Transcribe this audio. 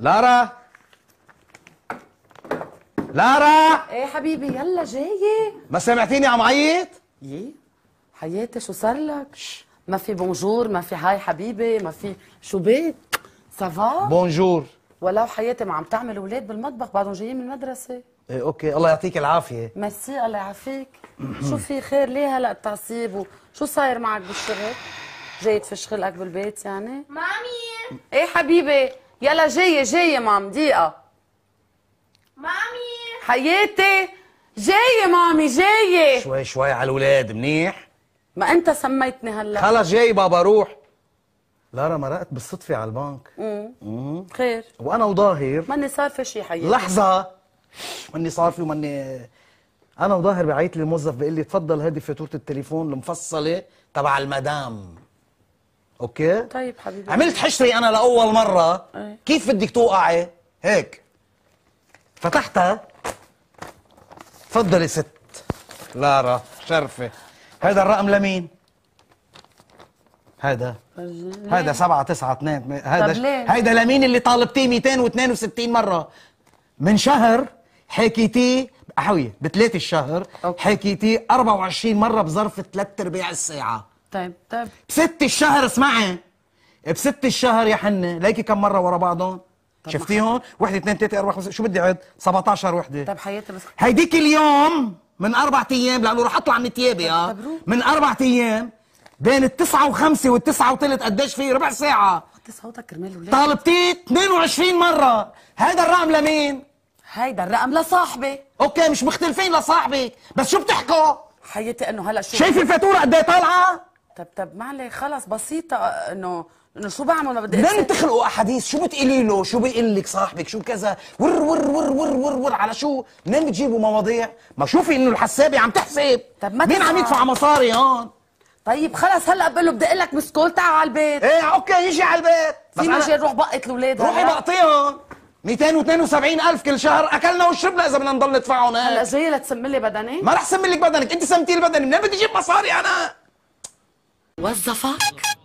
لارا لارا ايه حبيبي يلا جايه ما سمعتيني عم عيط؟ يي إيه؟ حياتي شو صار لك؟ ما في بونجور ما في هاي حبيبي ما في شو بيت؟ سافا بونجور ولو حياتي ما عم تعمل اولاد بالمطبخ بعدهم جايين من المدرسه ايه اوكي الله يعطيك العافيه ميرسي الله يعافيك شو في خير ليه هلا التعصيب وشو صاير معك بالشغل؟ جاي تفشخلك بالبيت يعني؟ مامي ايه حبيبي يلا جاية جاية مام دقيقة مامي حياتي جاية مامي جاية شوي شوي على الولاد منيح ما انت سميتني هلا خلص جاي بابا روح لارا مرقت بالصدفة على البنك امم خير وانا وظاهر ماني صار في شيء حياتي لحظة ماني صار في وماني انا وظاهر بعيط لي الموظف بيقول لي تفضل هذه فاتورة التليفون المفصلة تبع المدام اوكي طيب حبيبي عملت حشري انا لاول مره أي. كيف بدك توقعي هيك فتحتها تفضلي ست لارا شرفه هذا الرقم لمين هذا هذا 7 9 2 هذا هذا لمين اللي طالبتيه 262 مره من شهر حكيتيه حوية بثلاث الشهر حكيتيه 24 مره بظرف ثلاث ارباع الساعه طيب طيب بست الشهر اسمعي بست الشهر يا حنه ليكي كم مره ورا بعضهم شفتيهم وحده اثنين ثلاثه اربعه خمسه شو بدي عد 17 وحده طيب حياتي بس هيديك اليوم من اربع ايام لانه رح اطلع من ثيابي اه من اربع ايام بين التسعة وخمسة والتسعة وثلث قديش في ربع ساعة حط صوتك كرمال ولاد طالبتيه 22 مرة هيدا الرقم لمين؟ هيدا الرقم لصاحبي اوكي مش مختلفين لصاحبي بس شو بتحكوا؟ حياتي انه هلا شو شايف الفاتورة قد ايه طالعة؟ طب طب معلش خلص بسيطه انه انه شو بعمل ما بدي بدنا تخلقوا احاديث شو بتقولي له شو بيقول لك صاحبك شو كذا ور ور ور ور ور ور على شو منين بتجيبوا مواضيع ما شوفي انه الحسابه عم تحسب طب ما مين عم يدفع مصاري هون طيب خلص هلا بقول له بدي اقول لك مسكول تعال على البيت ايه اوكي يجي على البيت في مجال روح بقط الاولاد روحي بقطيهم 272 ألف كل شهر أكلنا وشربنا إذا بدنا نضل ندفعهم هلا جاية لتسم لي بدني؟ ما رح سم لك بدنك، أنت سمتي لي بدني، منين بدي أجيب مصاري أنا؟ وظفك